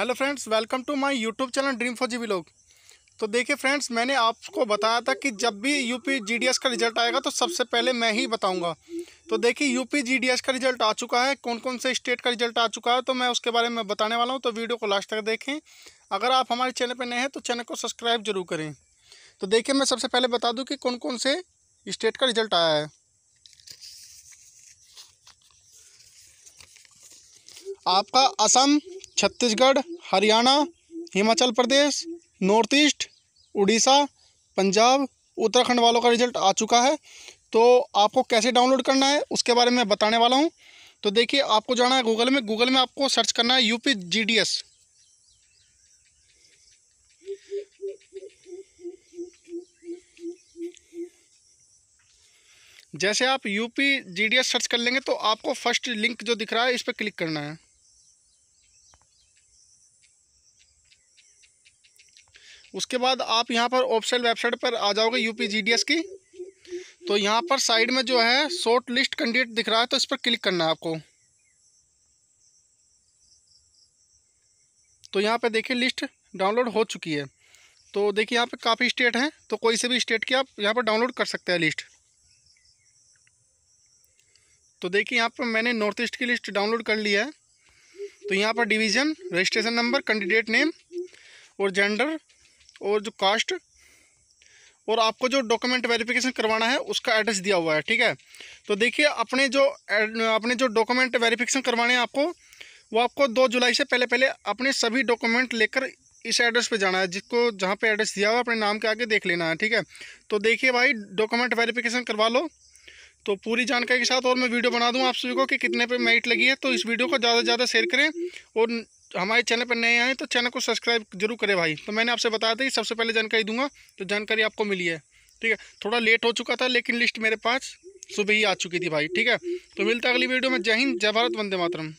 hello friends welcome to my YouTube channel dream for G लोग तो देखिए friends मैंने आपको बताया था कि जब भी यूपी जीडीएस का रिजल्ट आएगा तो सबसे पहले मैं ही बताऊंगा तो देखिए यूपी जीडीएस का रिजल्ट आ चुका है कौन कौन से स्टेट का रिजल्ट आ चुका है तो मैं उसके बारे में बताने वाला हूँ तो वीडियो को लास्ट तक देखें अगर आप हमारे चैनल पर नए हैं तो चैनल को सब्सक्राइब जरूर करें तो देखिए मैं सबसे पहले बता दूँ कि कौन कौन से स्टेट का रिजल्ट आया है आपका असम छत्तीसगढ़ हरियाणा हिमाचल प्रदेश नॉर्थ ईस्ट उड़ीसा पंजाब उत्तराखंड वालों का रिजल्ट आ चुका है तो आपको कैसे डाउनलोड करना है उसके बारे में बताने वाला हूँ तो देखिए आपको जाना है गूगल में गूगल में आपको सर्च करना है यूपी जी जैसे आप यूपी जी सर्च कर लेंगे तो आपको फर्स्ट लिंक जो दिख रहा है इस पर क्लिक करना है उसके बाद आप यहाँ पर ऑफिशियल वेबसाइट पर आ जाओगे यूपी एस की तो यहाँ पर साइड में जो है शॉर्ट लिस्ट कैंडिडेट दिख रहा है तो इस पर क्लिक करना है आपको तो यहाँ पे देखिए लिस्ट डाउनलोड हो चुकी है तो देखिए यहाँ पे काफ़ी स्टेट हैं तो कोई से भी स्टेट की आप यहाँ पर डाउनलोड कर सकते हैं लिस्ट तो देखिए यहाँ पर मैंने नॉर्थ ईस्ट की लिस्ट डाउनलोड कर लिया है तो यहाँ पर division registration number candidate name और जेंडर और जो कास्ट और आपको जो डॉक्यूमेंट वेरिफिकेशन करवाना है उसका एड्रेस दिया हुआ है ठीक है तो देखिए अपने जो अपने जो डॉक्यूमेंट वेरिफिकेशन करवाने हैं आपको वो आपको दो जुलाई से पहले पहले अपने सभी डॉक्यूमेंट लेकर इस एड्रेस पे जाना है जिसको जहाँ पे एड्रेस दिया हुआ है अपने नाम के आगे देख लेना है ठीक है तो देखिए भाई डॉक्यूमेंट वेरिफिकेशन करवा लो तो पूरी जानकारी के साथ और मैं वीडियो बना दूँ आप सभी को कि कितने पे मेरिट लगी है तो इस वीडियो को ज़्यादा से ज़्यादा शेयर करें और हमारे चैनल पर नए आए तो चैनल को सब्सक्राइब जरूर करें भाई तो मैंने आपसे बताया था कि सबसे पहले जानकारी दूंगा तो जानकारी आपको मिली है ठीक है थोड़ा लेट हो चुका था लेकिन लिस्ट मेरे पास सुबह ही आ चुकी थी भाई ठीक है तो मिलता अगली वीडियो में जय हिंद जय भारत वंदे मातरम